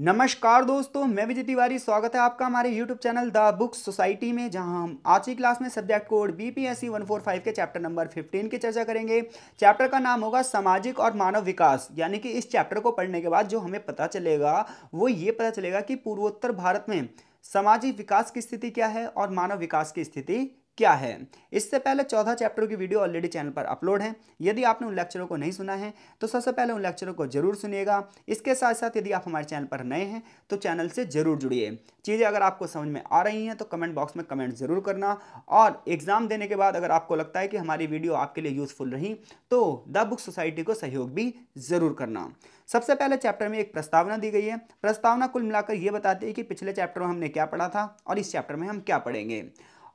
नमस्कार दोस्तों मैं विजय तिवारी स्वागत है आपका हमारे YouTube channel the book society में जहां हम आज की क्लास में subject code B P S C one four five के चैप्टर नंबर फिफ्टीन की चर्चा करेंगे चैप्टर का नाम होगा सामाजिक और मानव विकास यानी कि इस चैप्टर को पढ़ने के बाद जो हमें पता चलेगा वो ये पता चलेगा कि पूर्वोत्तर भारत में सामाजिक विकास की स्थिति क्या है और मानव विकास की स्थिति क्या है इससे पहले चौदह चैप्टर की वीडियो ऑलरेडी चैनल पर अपलोड है यदि आपने उन लेक्चरों को नहीं सुना है तो सबसे पहले उन लेक्चरों को जरूर सुनिएगा इसके साथ साथ यदि आप हमारे चैनल पर नए हैं तो चैनल से जरूर जुड़िए चीज़ें अगर आपको समझ में आ रही हैं तो कमेंट बॉक्स में कमेंट जरूर करना और एग्जाम देने के बाद अगर आपको लगता है कि हमारी वीडियो आपके लिए यूजफुल रही तो द बुक सोसाइटी को सहयोग भी जरूर करना सबसे पहले चैप्टर में एक प्रस्तावना दी गई है प्रस्तावना कुल मिलाकर ये बताती है कि पिछले चैप्टर में हमने क्या पढ़ा था और इस चैप्टर में हम क्या पढ़ेंगे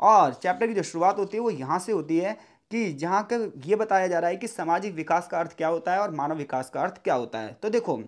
और चैप्टर की जो शुरुआत होती है वो यहाँ से होती है कि जहाँ का ये बताया जा रहा है कि सामाजिक विकास का अर्थ क्या होता है और मानव विकास का अर्थ क्या होता है तो देखो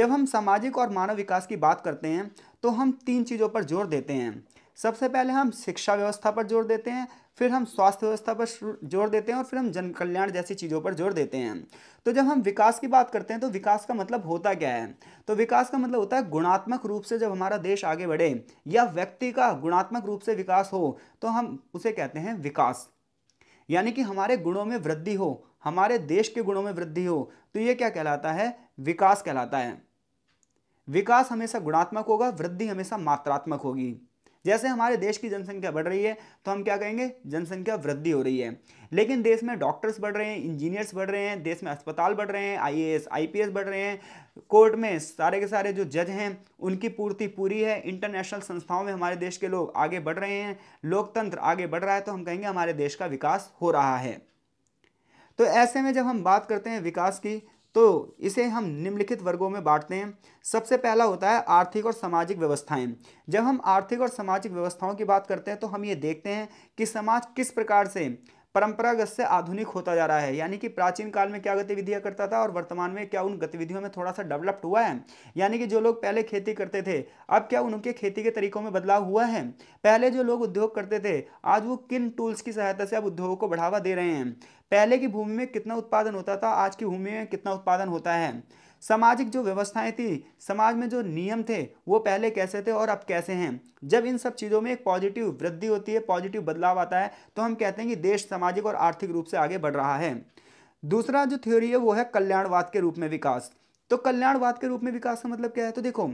जब हम सामाजिक और मानव विकास की बात करते हैं तो हम तीन चीज़ों पर जोर देते हैं सबसे पहले हम शिक्षा व्यवस्था पर जोर देते हैं फिर हम स्वास्थ्य व्यवस्था पर जोर देते हैं और फिर हम जन कल्याण जैसी चीज़ों पर जोर देते हैं तो जब हम विकास की बात करते हैं तो विकास का मतलब होता क्या है तो विकास का मतलब होता है गुणात्मक रूप से जब हमारा देश आगे बढ़े या व्यक्ति का गुणात्मक रूप से विकास हो तो हम उसे कहते हैं विकास यानी कि हमारे गुणों में वृद्धि हो हमारे देश के गुणों में वृद्धि हो तो ये क्या कहलाता है विकास कहलाता है विकास हमेशा गुणात्मक होगा वृद्धि हमेशा मात्रात्मक होगी जैसे हमारे देश की जनसंख्या बढ़ रही है तो हम क्या कहेंगे जनसंख्या वृद्धि हो रही है लेकिन देश में डॉक्टर्स बढ़ रहे हैं इंजीनियर्स बढ़ रहे हैं देश में अस्पताल बढ़ रहे हैं आईएएस आईपीएस बढ़ रहे हैं कोर्ट में सारे के सारे जो जज हैं उनकी पूर्ति पूरी है इंटरनेशनल संस्थाओं में हमारे देश के लोग आगे बढ़ रहे हैं लोकतंत्र आगे बढ़ रहा है तो हम कहेंगे हमारे देश का विकास हो रहा है तो ऐसे में जब हम बात करते हैं विकास की तो इसे हम निम्नलिखित वर्गों में बांटते हैं सबसे पहला होता है आर्थिक और सामाजिक व्यवस्थाएं जब हम आर्थिक और सामाजिक व्यवस्थाओं की बात करते हैं तो हम ये देखते हैं कि समाज किस प्रकार से परंपरागत से आधुनिक होता जा रहा है यानी कि प्राचीन काल में क्या गतिविधियां करता था और वर्तमान में क्या उन गतिविधियों में थोड़ा सा डेवलप्ड हुआ है यानी कि जो लोग पहले खेती करते थे अब क्या उनके खेती के तरीकों में बदलाव हुआ है पहले जो लोग उद्योग करते थे आज वो किन टूल्स की सहायता से अब उद्योगों को बढ़ावा दे रहे हैं पहले की भूमि में कितना उत्पादन होता था आज की भूमि में कितना उत्पादन होता है सामाजिक जो व्यवस्थाएं थी समाज में जो नियम थे वो पहले कैसे थे और अब कैसे हैं जब इन सब चीज़ों में एक पॉजिटिव वृद्धि होती है पॉजिटिव बदलाव आता है तो हम कहते हैं कि देश सामाजिक और आर्थिक रूप से आगे बढ़ रहा है दूसरा जो थ्योरी है वो है कल्याणवाद के रूप में विकास तो कल्याणवाद के रूप में विकास का मतलब क्या है तो देखो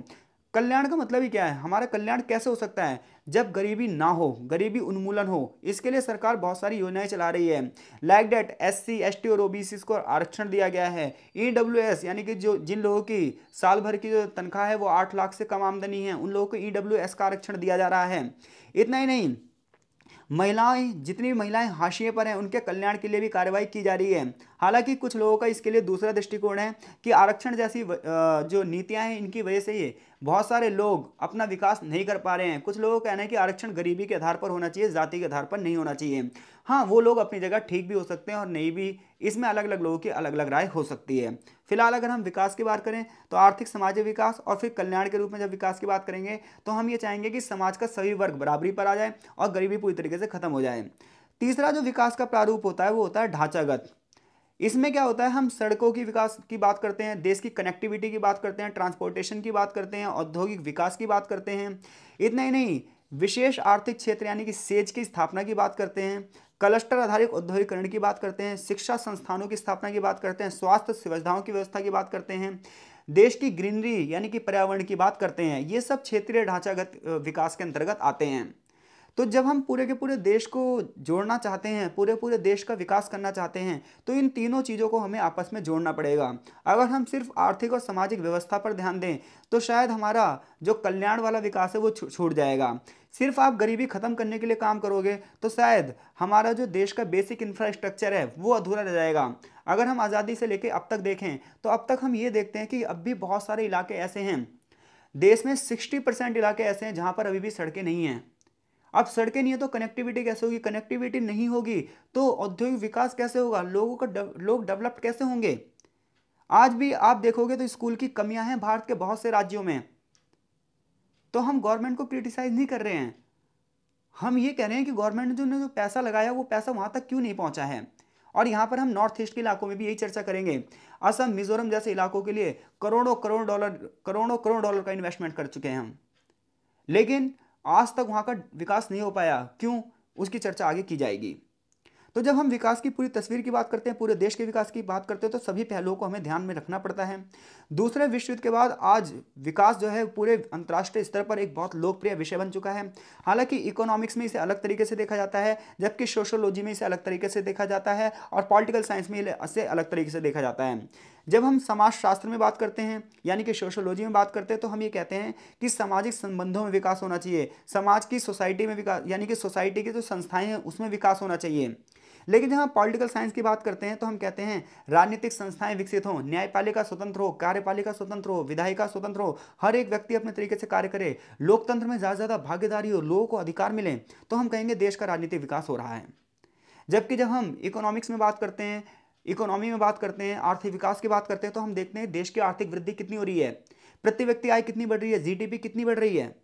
कल्याण का मतलब ही क्या है हमारा कल्याण कैसे हो सकता है जब गरीबी ना हो गरीबी उन्मूलन हो इसके लिए सरकार बहुत सारी योजनाएं चला रही है like that S C S T और ओ बी सी को आरक्षण दिया गया है ई डब्ल्यू एस यानी कि जो जिन लोगों की साल भर की जो तनख्वाह है वो आठ लाख से कम आमदनी है उन लोगों को ई डब्ल्यू एस का आरक्षण दिया जा रहा है इतना ही नहीं महिलाएं जितनी भी महिलाएं हाशिए पर हैं उनके कल्याण के लिए भी कार्रवाई की जा रही है हालांकि कुछ लोगों का इसके लिए दूसरा दृष्टिकोण है कि आरक्षण जैसी जो नीतियां हैं इनकी वजह से ही बहुत सारे लोग अपना विकास नहीं कर पा रहे हैं कुछ लोगों का कहना है कि आरक्षण गरीबी के आधार पर होना चाहिए जाति के आधार पर नहीं होना चाहिए हाँ वो लोग अपनी जगह ठीक भी हो सकते हैं और नहीं भी इसमें अलग अलग लोगों की अलग अलग राय हो सकती है फिलहाल अगर हम विकास की बात करें तो आर्थिक सामाजिक विकास और फिर कल्याण के रूप में जब विकास की बात करेंगे तो हम ये चाहेंगे कि समाज का सभी वर्ग बराबरी पर आ जाए और गरीबी पूरी तरीके से खत्म हो जाए तीसरा जो विकास का प्रारूप होता है वो होता है ढांचागत इसमें क्या होता है हम सड़कों की विकास की बात करते हैं देश की कनेक्टिविटी की बात करते हैं ट्रांसपोर्टेशन की बात करते हैं औद्योगिक विकास की बात करते हैं इतना ही नहीं विशेष आर्थिक क्षेत्र यानी कि सेज की स्थापना की बात करते हैं क्लस्टर आधारित औद्योगिकरण की बात करते हैं शिक्षा संस्थानों की स्थापना की बात करते हैं स्वास्थ्य सुविधाओं की व्यवस्था की बात करते हैं देश की ग्रीनरी यानी कि पर्यावरण की बात करते हैं ये सब क्षेत्रीय ढांचागत विकास के अंतर्गत आते हैं तो जब हम पूरे के पूरे देश को जोड़ना चाहते हैं पूरे पूरे देश का विकास करना चाहते हैं तो इन तीनों चीज़ों को हमें आपस में जोड़ना पड़ेगा अगर हम सिर्फ आर्थिक और सामाजिक व्यवस्था पर ध्यान दें तो शायद हमारा जो कल्याण वाला विकास है वो छूट जाएगा सिर्फ आप गरीबी ख़त्म करने के लिए काम करोगे तो शायद हमारा जो देश का बेसिक इंफ्रास्ट्रक्चर है वो अधूरा रह जाएगा अगर हम आज़ादी से लेकर अब तक देखें तो अब तक हम ये देखते हैं कि अब भी बहुत सारे इलाके ऐसे हैं देश में 60 परसेंट इलाके ऐसे हैं जहाँ पर अभी भी सड़कें नहीं हैं अब सड़कें नहीं है तो कनेक्टिविटी कैसे होगी कनेक्टिविटी नहीं होगी तो औद्योगिक विकास कैसे होगा लोगों का लोग डेवलप्ड कैसे होंगे आज भी आप देखोगे तो स्कूल की कमियां हैं भारत के बहुत से राज्यों में तो हम गवर्नमेंट को क्रिटिसाइज नहीं कर रहे हैं हम ये कह रहे हैं कि गवर्नमेंट ने जो पैसा लगाया वो पैसा वहाँ तक क्यों नहीं पहुँचा है और यहाँ पर हम नॉर्थ ईस्ट के इलाकों में भी यही चर्चा करेंगे असम मिजोरम जैसे इलाकों के लिए करोड़ों करोड़ डॉलर करोड़ों करोड़ डॉलर का इन्वेस्टमेंट कर चुके हैं हम लेकिन आज तक वहाँ का विकास नहीं हो पाया क्यों उसकी चर्चा आगे की जाएगी तो जब हम विकास की पूरी तस्वीर की बात करते हैं पूरे देश के विकास की बात करते हैं तो सभी पहलुओं को हमें ध्यान में रखना पड़ता है दूसरे विश्व युद्ध के बाद आज विकास जो है पूरे अंतर्राष्ट्रीय स्तर पर एक बहुत लोकप्रिय विषय बन चुका है हालांकि इकोनॉमिक्स में इसे अलग तरीके से देखा जाता है जबकि सोशोलॉजी में इसे अलग तरीके से देखा जाता है और पॉलिटिकल साइंस में इसे अलग तरीके से देखा जाता है जब हम समाज शास्त्र में बात करते हैं यानी कि सोशोलॉजी में बात करते हैं तो हम ये कहते हैं कि सामाजिक संबंधों में विकास होना चाहिए समाज की सोसाइटी में विकास यानी कि सोसाइटी की जो संस्थाएं हैं उसमें विकास होना चाहिए लेकिन जब हम पॉलिटिकल साइंस की बात करते हैं तो हम कहते हैं राजनीतिक संस्थाएं विकसित हों न्यायपालिका स्वतंत्र हो कार्यपालिका स्वतंत्र हो विधायिका स्वतंत्र हो हर एक व्यक्ति अपने तरीके से कार्य करे लोकतंत्र में ज़्यादा से ज़्यादा भागीदारी हो लोगों को अधिकार मिले तो हम कहेंगे देश का राजनीतिक विकास हो रहा है जबकि जब हम इकोनॉमिक्स में बात करते हैं इकोनॉमी में बात करते हैं आर्थिक विकास की बात करते हैं तो हम देखते हैं देश की आर्थिक वृद्धि कितनी हो रही है प्रति व्यक्ति आय कितनी बढ़ रही है जीडीपी कितनी बढ़ रही है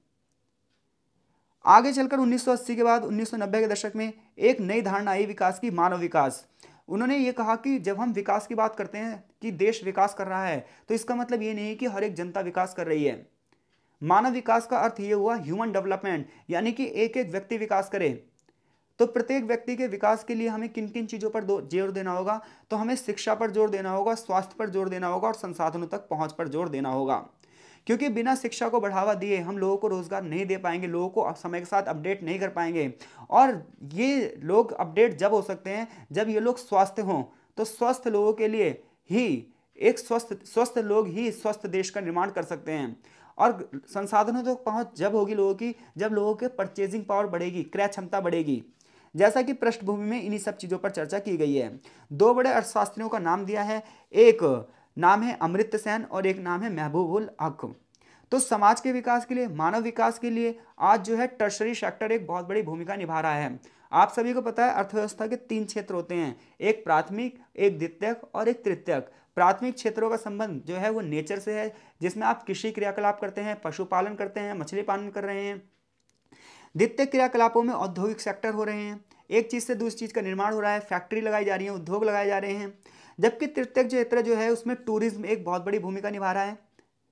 आगे चलकर 1980 के बाद 1990 के दशक में एक नई धारणा आई विकास की मानव विकास उन्होंने ये कहा कि जब हम विकास की बात करते हैं कि देश विकास कर रहा है तो इसका मतलब ये नहीं कि हर एक जनता विकास कर रही है मानव विकास का अर्थ ये हुआ ह्यूमन डेवलपमेंट यानी कि एक एक व्यक्ति विकास करे तो प्रत्येक व्यक्ति के विकास के लिए हमें किन किन चीज़ों पर जोर देना होगा तो हमें शिक्षा पर जोर देना होगा स्वास्थ्य पर जोर देना होगा और संसाधनों तक पहुँच पर जोर देना होगा क्योंकि बिना शिक्षा को बढ़ावा दिए हम लोगों को रोज़गार नहीं दे पाएंगे लोगों को समय के साथ अपडेट नहीं कर पाएंगे और ये लोग अपडेट जब हो सकते हैं जब ये लोग स्वस्थ हों तो स्वस्थ लोगों के लिए ही एक स्वस्थ स्वस्थ लोग ही स्वस्थ देश का निर्माण कर सकते हैं और संसाधनों तक तो पहुंच जब होगी लोगों की जब लोगों के परचेजिंग पावर बढ़ेगी क्रय क्षमता बढ़ेगी जैसा कि पृष्ठभूमि में इन्हीं सब चीज़ों पर चर्चा की गई है दो बड़े अर्थशास्त्रियों का नाम दिया है एक नाम है अमृत सेन और एक नाम है महबूबुल हक तो समाज के विकास के लिए मानव विकास के लिए आज जो है टर्शरी सेक्टर एक बहुत बड़ी भूमिका निभा रहा है आप सभी को पता है अर्थव्यवस्था के तीन क्षेत्र होते हैं एक प्राथमिक एक द्वितीयक और एक तृतीयक प्राथमिक क्षेत्रों का संबंध जो है वो नेचर से है जिसमें आप कृषि क्रियाकलाप करते हैं पशुपालन करते हैं मछली पालन कर रहे हैं द्वितीय क्रियाकलापों में औद्योगिक सेक्टर हो रहे हैं एक चीज़ से दूसरी चीज़ का निर्माण हो रहा है फैक्ट्री लगाई जा रही है उद्योग लगाए जा रहे हैं जबकि तृतीय क्षेत्र जो है उसमें टूरिज्म एक बहुत बड़ी भूमिका निभा रहा है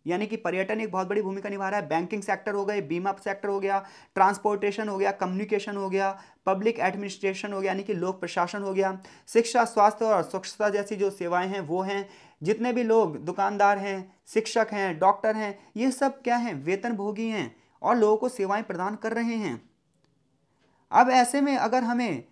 यानी कि पर्यटन एक बहुत बड़ी भूमिका निभा रहा है बैंकिंग सेक्टर हो गए बीमा सेक्टर हो गया ट्रांसपोर्टेशन हो गया कम्युनिकेशन हो गया पब्लिक एडमिनिस्ट्रेशन हो गया यानी कि लोक प्रशासन हो गया शिक्षा स्वास्थ्य और स्वच्छता जैसी जो सेवाएं हैं वो हैं जितने भी लोग दुकानदार हैं शिक्षक हैं डॉक्टर हैं ये सब क्या हैं वेतनभोगी हैं और लोगों को सेवाएं प्रदान कर रहे हैं अब ऐसे में अगर हमें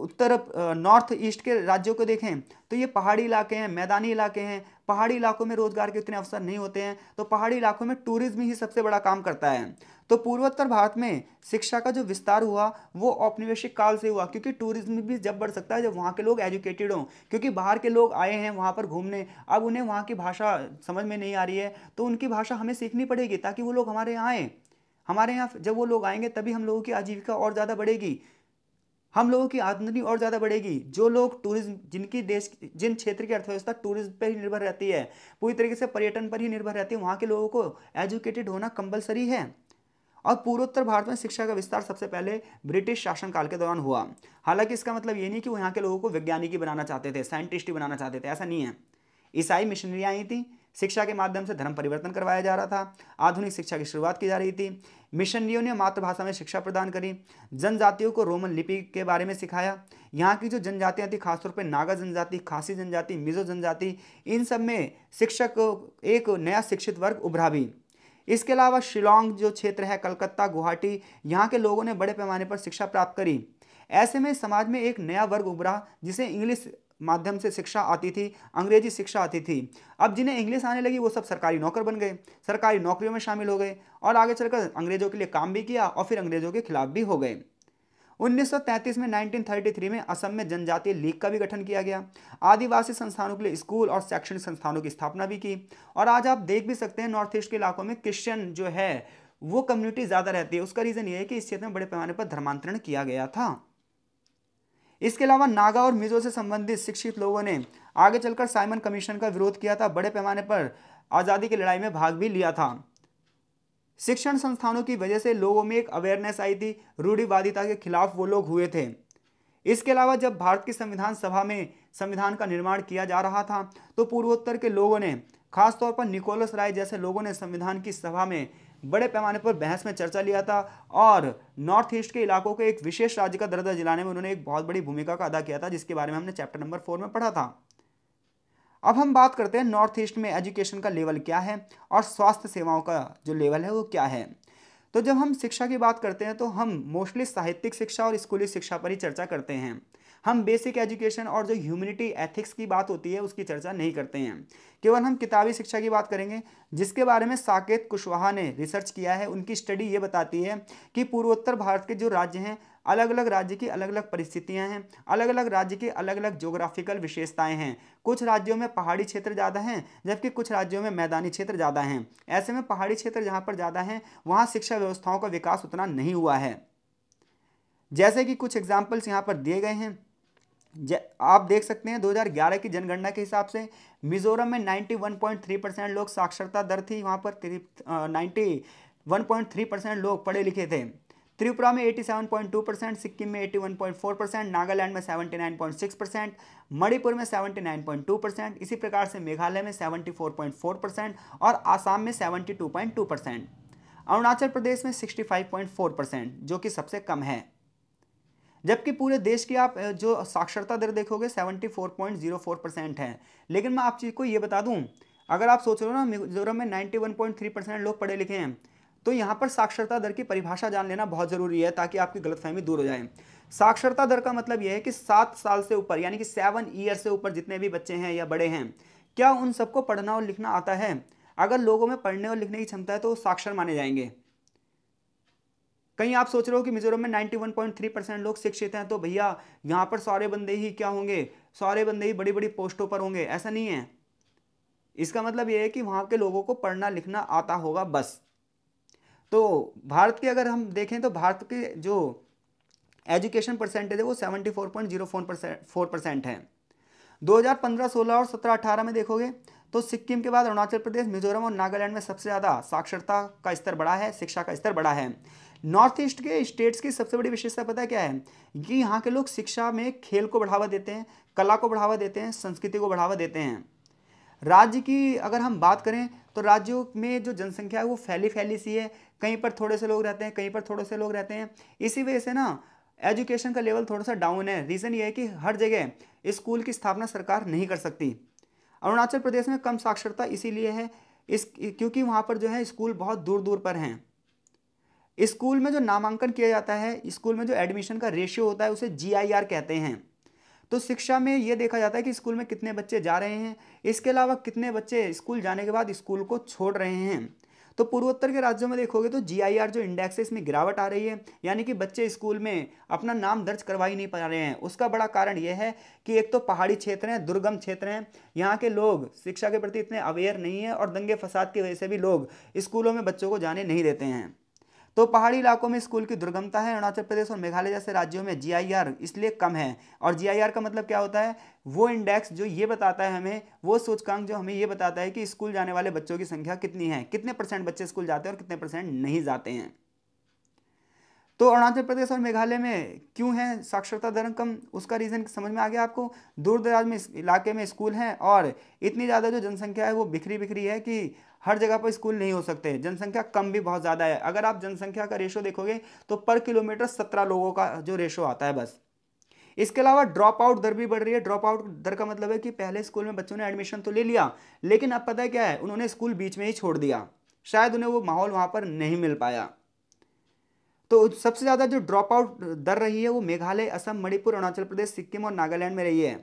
उत्तर नॉर्थ ईस्ट के राज्यों को देखें तो ये पहाड़ी इलाके हैं मैदानी इलाके हैं पहाड़ी इलाकों में रोजगार के उतने अवसर नहीं होते हैं तो पहाड़ी इलाकों में टूरिज्म ही सबसे बड़ा काम करता है तो पूर्वोत्तर भारत में शिक्षा का जो विस्तार हुआ वो औपनिवेशिक काल से हुआ क्योंकि टूरिज्म भी जब बढ़ सकता है जब वहाँ के लोग एजुकेटेड हों क्योंकि बाहर के लोग आए हैं वहाँ पर घूमने अब उन्हें वहाँ की भाषा समझ में नहीं आ रही है तो उनकी भाषा हमें सीखनी पड़ेगी ताकि वो लोग हमारे यहाँ आएँ हमारे यहाँ जब वो लोग आएंगे तभी हम लोगों की आजीविका और ज़्यादा बढ़ेगी हम लोगों की आमदनी और ज़्यादा बढ़ेगी जो लोग टूरिज्म जिनकी देश जिन क्षेत्र की अर्थव्यवस्था टूरिज्म पर ही निर्भर रहती है पूरी तरीके से पर्यटन पर ही निर्भर रहती है वहाँ के लोगों को एजुकेटेड होना कंपलसरी है और पूर्वोत्तर भारत में शिक्षा का विस्तार सबसे पहले ब्रिटिश शासनकाल के दौरान हुआ हालांकि इसका मतलब ये नहीं कि वो यहाँ के लोगों को वैज्ञानिकी बनाना चाहते थे साइंटिस्ट ही बनाना चाहते थे ऐसा नहीं है ईसाई मिशनरी आई थी शिक्षा के माध्यम से धर्म परिवर्तन करवाया जा रहा था आधुनिक शिक्षा की शुरुआत की जा रही थी मिशनरियों ने मातृभाषा में शिक्षा प्रदान करी जनजातियों को रोमन लिपि के बारे में सिखाया यहाँ की जो जनजातियाँ थी खासतौर पर नागा जनजाति खासी जनजाति मिजो जनजाति इन सब में शिक्षक एक नया शिक्षित वर्ग उभरा भी इसके अलावा शिलोंग जो क्षेत्र है कलकत्ता गुवाहाटी यहाँ के लोगों ने बड़े पैमाने पर शिक्षा प्राप्त करी ऐसे में समाज में एक नया वर्ग उभरा जिसे इंग्लिश माध्यम से शिक्षा आती थी अंग्रेजी शिक्षा आती थी अब जिन्हें इंग्लिश आने लगी वो सब सरकारी नौकर बन गए सरकारी नौकरियों में शामिल हो गए और आगे चलकर अंग्रेजों के लिए काम भी किया और फिर अंग्रेजों के खिलाफ भी हो गए 1933 में 1933 में असम में जनजातीय लीग का भी गठन किया गया आदिवासी संस्थानों के लिए स्कूल और शैक्षणिक संस्थानों की स्थापना भी की और आज आप देख भी सकते हैं नॉर्थ ईस्ट के इलाकों में क्रिश्चियन जो है वो कम्युनिटी ज़्यादा रहती है उसका रीज़न ये है कि इस क्षेत्र में बड़े पैमाने पर धर्मांतरण किया गया था इसके अलावा नागा और मिजो से संबंधित शिक्षित लोगों ने आगे चलकर साइमन कमीशन का विरोध किया था बड़े पैमाने पर आज़ादी की लड़ाई में भाग भी लिया था शिक्षण संस्थानों की वजह से लोगों में एक अवेयरनेस आई थी रूढ़िवादिता के खिलाफ वो लोग हुए थे इसके अलावा जब भारत की संविधान सभा में संविधान का निर्माण किया जा रहा था तो पूर्वोत्तर के लोगों ने खासतौर पर निकोलस राय जैसे लोगों ने संविधान की सभा में बड़े पैमाने पर बहस में चर्चा लिया था और नॉर्थ ईस्ट के इलाकों को एक विशेष राज्य का दर्जा दिलाने में उन्होंने एक बहुत बड़ी भूमिका का अदा किया था जिसके बारे में हमने चैप्टर नंबर फोर में पढ़ा था अब हम बात करते हैं नॉर्थ ईस्ट में एजुकेशन का लेवल क्या है और स्वास्थ्य सेवाओं का जो लेवल है वो क्या है तो जब हम शिक्षा की बात करते हैं तो हम मोस्टली साहित्यिक शिक्षा और स्कूली शिक्षा पर ही चर्चा करते हैं हम बेसिक एजुकेशन और जो ह्यूमिनिटी एथिक्स की बात होती है उसकी चर्चा नहीं करते हैं केवल हम किताबी शिक्षा की बात करेंगे जिसके बारे में साकेत कुशवाहा ने रिसर्च किया है उनकी स्टडी ये बताती है कि पूर्वोत्तर भारत के जो राज्य हैं अलग अलग राज्य की अलग अलग परिस्थितियां हैं अलग अलग राज्य की अलग अलग ज्योग्राफिकल विशेषताएं हैं कुछ राज्यों में पहाड़ी क्षेत्र ज़्यादा हैं जबकि कुछ राज्यों में मैदानी क्षेत्र ज़्यादा हैं ऐसे में पहाड़ी क्षेत्र जहाँ पर ज़्यादा हैं वहाँ शिक्षा व्यवस्थाओं का विकास उतना नहीं हुआ है जैसे कि कुछ एग्जाम्पल्स यहाँ पर दिए गए हैं आप देख सकते हैं 2011 की जनगणना के हिसाब से मिजोरम में 91.3 परसेंट लोग साक्षरता दर थी वहाँ पर नाइन्टी थ्री परसेंट लोग पढ़े लिखे थे त्रिपुरा में 87.2 परसेंट सिक्किम में 81.4 परसेंट नागालैंड में 79.6 परसेंट मणिपुर में 79.2 परसेंट इसी प्रकार से मेघालय में 74.4 परसेंट और आसाम में 72.2 परसेंट अरुणाचल प्रदेश में 65.4 परसेंट जो कि सबसे कम है जबकि पूरे देश की आप जो साक्षरता दर देखोगे 74.04 परसेंट है लेकिन मैं आप चीज़ को ये बता दूँ अगर आप सोच रहे हो ना मिजोरम में 91.3 परसेंट लोग पढ़े लिखे हैं तो यहाँ पर साक्षरता दर की परिभाषा जान लेना बहुत ज़रूरी है ताकि आपकी गलतफहमी दूर हो जाए साक्षरता दर का मतलब यह है कि सात साल से ऊपर यानी कि सेवन ईयर से ऊपर जितने भी बच्चे हैं या बड़े हैं क्या उन सबको पढ़ना और लिखना आता है अगर लोगों में पढ़ने और लिखने की क्षमता है तो साक्षर माने जाएंगे कहीं आप सोच रहे हो कि मिजोरम में 91.3 परसेंट लोग शिक्षित हैं तो भैया यहाँ पर सारे बंदे ही क्या होंगे सारे बंदे ही बड़ी बड़ी पोस्टों पर होंगे ऐसा नहीं है इसका मतलब ये है कि वहाँ के लोगों को पढ़ना लिखना आता होगा बस तो भारत के अगर हम देखें तो भारत के जो एजुकेशन परसेंटेज है वो seventy four point zero four percent है दो हज़ार पंद्रह सोलह और सत्रह अठारह में देखोगे तो सिक्किम के बाद अरुणाचल प्रदेश मिजोरम और नागालैंड में सबसे ज़्यादा साक्षरता का स्तर बढ़ा है शिक्षा का स्तर बढ़ा है नॉर्थ ईस्ट के स्टेट्स की सबसे बड़ी विशेषता पता क्या है कि यहाँ के लोग शिक्षा में खेल को बढ़ावा देते हैं कला को बढ़ावा देते हैं संस्कृति को बढ़ावा देते हैं राज्य की अगर हम बात करें तो राज्यों में जो जनसंख्या है वो फैली फैली सी है कहीं पर थोड़े से लोग रहते हैं कहीं पर थोड़े से लोग रहते हैं इसी वजह से ना एजुकेशन का लेवल थोड़ा सा डाउन है रीज़न ये है कि हर जगह स्कूल की स्थापना सरकार नहीं कर सकती अरुणाचल प्रदेश में कम साक्षरता इसीलिए है इस क्योंकि वहाँ पर जो है स्कूल बहुत दूर दूर पर हैं स्कूल में जो नामांकन किया जाता है स्कूल में जो एडमिशन का रेशियो होता है उसे जीआईआर कहते हैं तो शिक्षा में ये देखा जाता है कि स्कूल में कितने बच्चे जा रहे हैं इसके अलावा कितने बच्चे स्कूल जाने के बाद स्कूल को छोड़ रहे हैं तो पूर्वोत्तर के राज्यों में देखोगे तो जी जो इंडेक्स है इसमें गिरावट आ रही है यानी कि बच्चे स्कूल में अपना नाम दर्ज करवा ही नहीं पा रहे हैं उसका बड़ा कारण यह है कि एक तो पहाड़ी क्षेत्र हैं दुर्गम क्षेत्र हैं यहाँ के लोग शिक्षा के प्रति इतने अवेयर नहीं है और दंगे फसाद की वजह से भी लोग स्कूलों में बच्चों को जाने नहीं देते हैं तो पहाड़ी इलाकों में स्कूल की दुर्गमता है अरुणाचल प्रदेश और मेघालय जैसे राज्यों में जी इसलिए कम है और जी का मतलब क्या होता है वो इंडेक्स जो ये बताता है हमें वो सूचकांक जो हमें ये बताता है कि स्कूल जाने वाले बच्चों की संख्या कितनी है कितने परसेंट बच्चे स्कूल जाते हैं और कितने परसेंट नहीं जाते हैं तो अरुणाचल प्रदेश और मेघालय में क्यों है साक्षरता दर कम उसका रीज़न समझ में आ गया आपको दूर दराज में इलाके में स्कूल हैं और इतनी ज़्यादा जो जनसंख्या है वो बिखरी बिखरी है कि हर जगह पर स्कूल नहीं हो सकते जनसंख्या कम भी बहुत ज़्यादा है अगर आप जनसंख्या का रेशो देखोगे तो पर किलोमीटर सत्रह लोगों का जो रेशो आता है बस इसके अलावा ड्रॉप आउट दर भी बढ़ रही है ड्रॉप आउट दर का मतलब है कि पहले स्कूल में बच्चों ने एडमिशन तो ले लिया लेकिन अब पता है क्या है उन्होंने स्कूल बीच में ही छोड़ दिया शायद उन्हें वो माहौल वहाँ पर नहीं मिल पाया तो सबसे ज़्यादा जो ड्रॉप आउट दर रही है वो मेघालय असम मणिपुर अरुणाचल प्रदेश सिक्किम और नागालैंड में रही है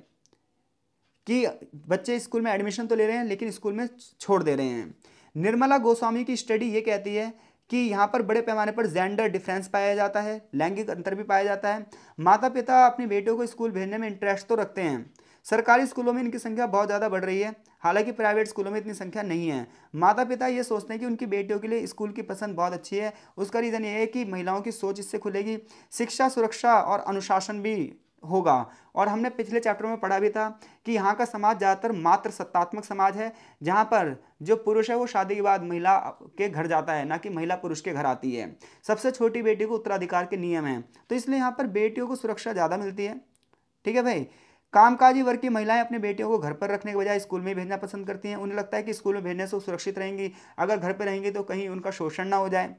कि बच्चे स्कूल में एडमिशन तो ले रहे हैं लेकिन स्कूल में छोड़ दे रहे हैं निर्मला गोस्वामी की स्टडी ये कहती है कि यहाँ पर बड़े पैमाने पर जेंडर डिफरेंस पाया जाता है लैंगिक अंतर भी पाया जाता है माता पिता अपनी बेटियों को स्कूल भेजने में इंटरेस्ट तो रखते हैं सरकारी स्कूलों में इनकी संख्या बहुत ज़्यादा बढ़ रही है हालांकि प्राइवेट स्कूलों में इतनी संख्या नहीं है माता पिता ये सोचते हैं कि उनकी बेटियों के लिए स्कूल की पसंद बहुत अच्छी है उसका रीज़न ये है कि महिलाओं की सोच इससे खुलेगी शिक्षा सुरक्षा और अनुशासन भी होगा और हमने पिछले चैप्टर में पढ़ा भी था कि यहाँ का समाज ज़्यादातर मात्र सत्तात्मक समाज है जहाँ पर जो पुरुष है वो शादी के बाद महिला के घर जाता है ना कि महिला पुरुष के घर आती है सबसे छोटी बेटी को उत्तराधिकार के नियम हैं तो इसलिए यहाँ पर बेटियों को सुरक्षा ज़्यादा मिलती है ठीक है भाई कामकाजी वर्ग की महिलाएं अपने बेटियों को घर पर रखने के बजाय स्कूल में भेजना पसंद करती हैं उन्हें लगता है कि स्कूल में भेजने से सुरक्षित रहेंगी अगर घर पर रहेंगी तो कहीं उनका शोषण ना हो जाए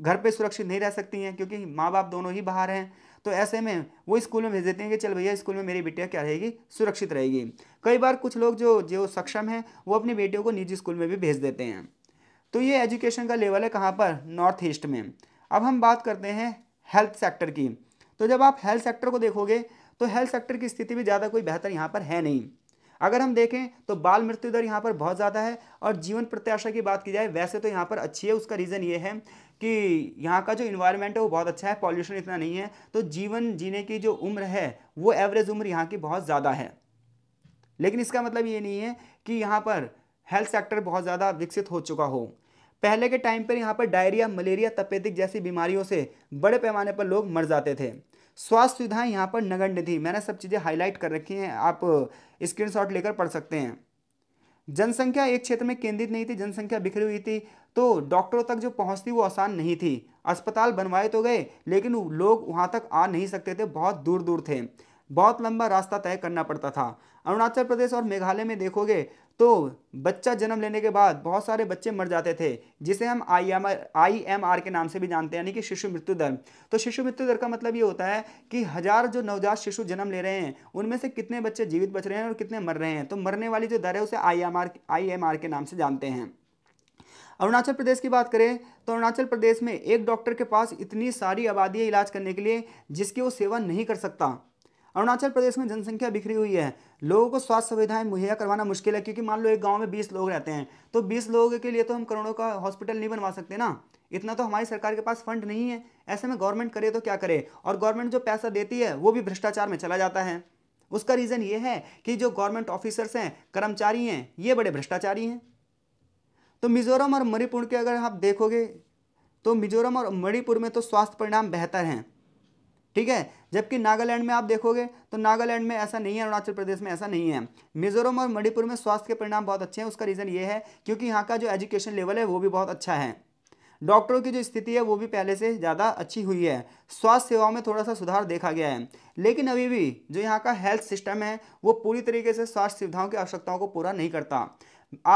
घर पर सुरक्षित नहीं रह सकती हैं क्योंकि माँ बाप दोनों ही बाहर हैं तो ऐसे में वो स्कूल में भेज देते हैं कि चल भैया स्कूल में मेरी बेटियाँ क्या रहेगी सुरक्षित रहेगी कई बार कुछ लोग जो जो सक्षम हैं वो अपनी बेटियों को निजी स्कूल में भी भेज देते हैं तो ये एजुकेशन का लेवल है कहाँ पर नॉर्थ ईस्ट में अब हम बात करते हैं हेल्थ सेक्टर की तो जब आप हेल्थ सेक्टर को देखोगे तो हेल्थ सेक्टर की स्थिति भी ज़्यादा कोई बेहतर यहाँ पर है नहीं अगर हम देखें तो बाल मृत्यु दर यहाँ पर बहुत ज़्यादा है और जीवन प्रत्याशा की बात की जाए वैसे तो यहाँ पर अच्छी है उसका रीज़न ये है कि यहाँ का जो इन्वायरमेंट है वो बहुत अच्छा है पॉल्यूशन इतना नहीं है तो जीवन जीने की जो उम्र है वो एवरेज उम्र यहाँ की बहुत ज़्यादा है लेकिन इसका मतलब ये नहीं है कि यहाँ पर हेल्थ सेक्टर बहुत ज़्यादा विकसित हो चुका हो पहले के टाइम पर यहाँ पर डायरिया मलेरिया तपेदिक जैसी बीमारियों से बड़े पैमाने पर लोग मर जाते थे स्वास्थ्य सुविधाएं यहाँ पर नगर निधि मैंने सब चीज़ें हाईलाइट कर रखी हैं आप स्क्रीनशॉट लेकर पढ़ सकते हैं जनसंख्या एक क्षेत्र में केंद्रित नहीं थी जनसंख्या बिखरी हुई थी तो डॉक्टरों तक जो पहुँचती वो आसान नहीं थी अस्पताल बनवाए तो गए लेकिन लोग वहाँ तक आ नहीं सकते थे बहुत दूर दूर थे बहुत लंबा रास्ता तय करना पड़ता था अरुणाचल प्रदेश और मेघालय में देखोगे तो बच्चा जन्म लेने के बाद बहुत सारे बच्चे मर जाते थे जिसे हम I M I M R के नाम से भी जानते हैं यानी कि शिशु मृत्यु दर तो शिशु मृत्यु दर का मतलब ये होता है कि हज़ार जो नवजात शिशु जन्म ले रहे हैं उनमें से कितने बच्चे जीवित बच रहे हैं और कितने मर रहे हैं तो मरने वाली जो दर है उसे I M R I M R के नाम से जानते हैं अरुणाचल प्रदेश की बात करें तो अरुणाचल प्रदेश में एक डॉक्टर के पास इतनी सारी आबादी है इलाज करने के लिए जिसकी वो सेवा नहीं कर सकता अरुणाचल प्रदेश में जनसंख्या बिखरी हुई है लोगों को स्वास्थ्य सुविधाएं मुहैया करवाना मुश्किल है क्योंकि मान लो एक गांव में 20 लोग रहते हैं तो 20 लोगों के लिए तो हम करोड़ों का हॉस्पिटल नहीं बनवा सकते ना इतना तो हमारी सरकार के पास फंड नहीं है ऐसे में गवर्नमेंट करे तो क्या करे और गवर्नमेंट जो पैसा देती है वो भी भ्रष्टाचार में चला जाता है उसका रीज़न ये है कि जो गवर्नमेंट ऑफिसर्स हैं कर्मचारी हैं ये बड़े भ्रष्टाचारी हैं तो मिजोरम और मणिपुर के अगर आप देखोगे तो मिजोरम और मणिपुर में तो स्वास्थ्य परिणाम बेहतर हैं ठीक है जबकि नागालैंड में आप देखोगे तो नागालैंड में ऐसा नहीं है अरुणाचल प्रदेश में ऐसा नहीं है मिजोरम और मणिपुर में स्वास्थ्य के परिणाम बहुत अच्छे हैं उसका रीज़न ये है क्योंकि यहाँ का जो एजुकेशन लेवल है वो भी बहुत अच्छा है डॉक्टरों की जो स्थिति है वो भी पहले से ज़्यादा अच्छी हुई है स्वास्थ्य सेवाओं में थोड़ा सा सुधार देखा गया है लेकिन अभी भी जो यहाँ का हेल्थ सिस्टम है वो पूरी तरीके से स्वास्थ्य सुविधाओं की आवश्यकताओं को पूरा नहीं करता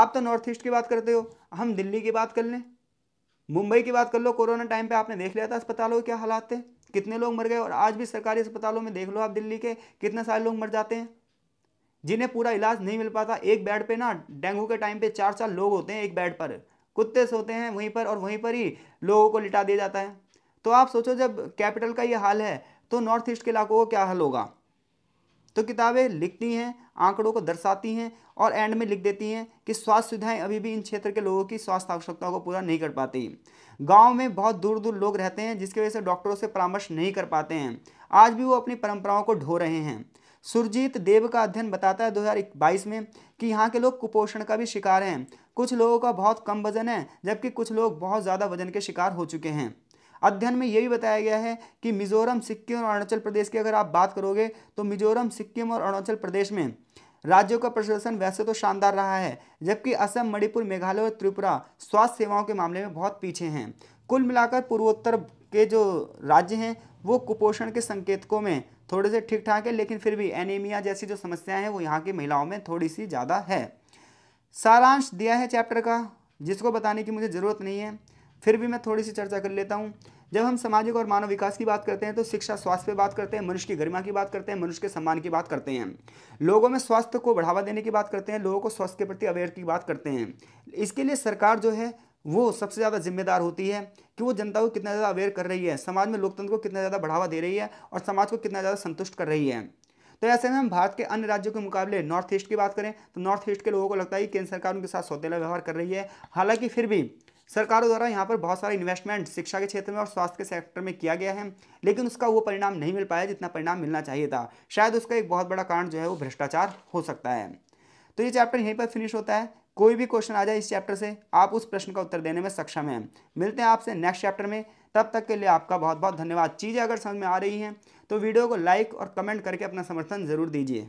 आप तो नॉर्थ ईस्ट की बात करते हो हम दिल्ली की बात कर लें मुंबई की बात कर लो कोरोना टाइम पर आपने देख लिया था अस्पतालों के क्या हालात थे कितने लोग मर गए और आज भी सरकारी अस्पतालों में देख लो आप दिल्ली के कितने सारे लोग मर जाते हैं जिन्हें पूरा इलाज नहीं मिल पाता एक बेड पे ना डेंगू के टाइम पे चार चार लोग होते हैं एक बेड पर कुत्ते सोते हैं वहीं पर और वहीं पर ही लोगों को लिटा दिया जाता है तो आप सोचो जब कैपिटल का ये हाल है तो नॉर्थ ईस्ट के इलाकों को क्या हाल होगा तो किताबें लिखती हैं आंकड़ों को दर्शाती हैं और एंड में लिख देती हैं कि स्वास्थ्य सुविधाएं अभी भी इन क्षेत्र के लोगों की स्वास्थ्य आवश्यकताओं को पूरा नहीं कर पाती गांव में बहुत दूर दूर लोग रहते हैं जिसकी वजह से डॉक्टरों से परामर्श नहीं कर पाते हैं आज भी वो अपनी परंपराओं को ढो रहे हैं सुरजीत देव का अध्ययन बताता है दो में कि यहाँ के लोग कुपोषण का भी शिकार हैं कुछ लोगों का बहुत कम वजन है जबकि कुछ लोग बहुत ज़्यादा वजन के शिकार हो चुके हैं अध्ययन में ये भी बताया गया है कि मिजोरम सिक्किम और अरुणाचल प्रदेश की अगर आप बात करोगे तो मिजोरम सिक्किम और अरुणाचल प्रदेश में राज्यों का प्रशासन वैसे तो शानदार रहा है जबकि असम मणिपुर मेघालय और त्रिपुरा स्वास्थ्य सेवाओं के मामले में बहुत पीछे हैं कुल मिलाकर पूर्वोत्तर के जो राज्य हैं वो कुपोषण के संकेतकों में थोड़े से ठीक ठाक है लेकिन फिर भी एनीमिया जैसी जो समस्याएं हैं वो यहाँ की महिलाओं में थोड़ी सी ज़्यादा है सारांश दिया है चैप्टर का जिसको बताने की मुझे ज़रूरत नहीं है फिर भी मैं थोड़ी सी चर्चा कर लेता हूँ जब हम सामाजिक और मानव विकास की बात करते हैं तो शिक्षा स्वास्थ्य पे बात करते हैं मनुष्य की गरिमा की बात करते हैं मनुष्य के सम्मान की बात करते हैं लोगों में स्वास्थ्य को बढ़ावा देने की बात करते हैं लोगों को स्वास्थ्य के प्रति अवेयर की बात करते हैं इसके लिए सरकार जो है वो सबसे ज़्यादा जिम्मेदार होती है कि वो जनता को कितना ज़्यादा अवेयर कर रही है समाज में लोकतंत्र को कितना ज़्यादा बढ़ावा दे रही है और समाज को कितना ज़्यादा संतुष्ट कर रही है तो ऐसे में हम भारत के अन्य राज्यों के मुकाबले नॉर्थ ईस्ट की बात करें तो नॉर्थ ईस्ट के लोगों को लगता है कि केंद्र सरकार उनके साथ सौतेला व्यवहार कर रही है हालांकि फिर भी सरकारों द्वारा यहाँ पर बहुत सारे इन्वेस्टमेंट शिक्षा के क्षेत्र में और स्वास्थ्य के सेक्टर में किया गया है लेकिन उसका वो परिणाम नहीं मिल पाया जितना परिणाम मिलना चाहिए था शायद उसका एक बहुत बड़ा कारण जो है वो भ्रष्टाचार हो सकता है तो ये चैप्टर यहीं पर फिनिश होता है कोई भी क्वेश्चन आ जाए इस चैप्टर से आप उस प्रश्न का उत्तर देने में सक्षम हैं मिलते हैं आपसे नेक्स्ट चैप्टर में तब तक के लिए आपका बहुत बहुत धन्यवाद चीज़ें अगर समझ में आ रही हैं तो वीडियो को लाइक और कमेंट करके अपना समर्थन ज़रूर दीजिए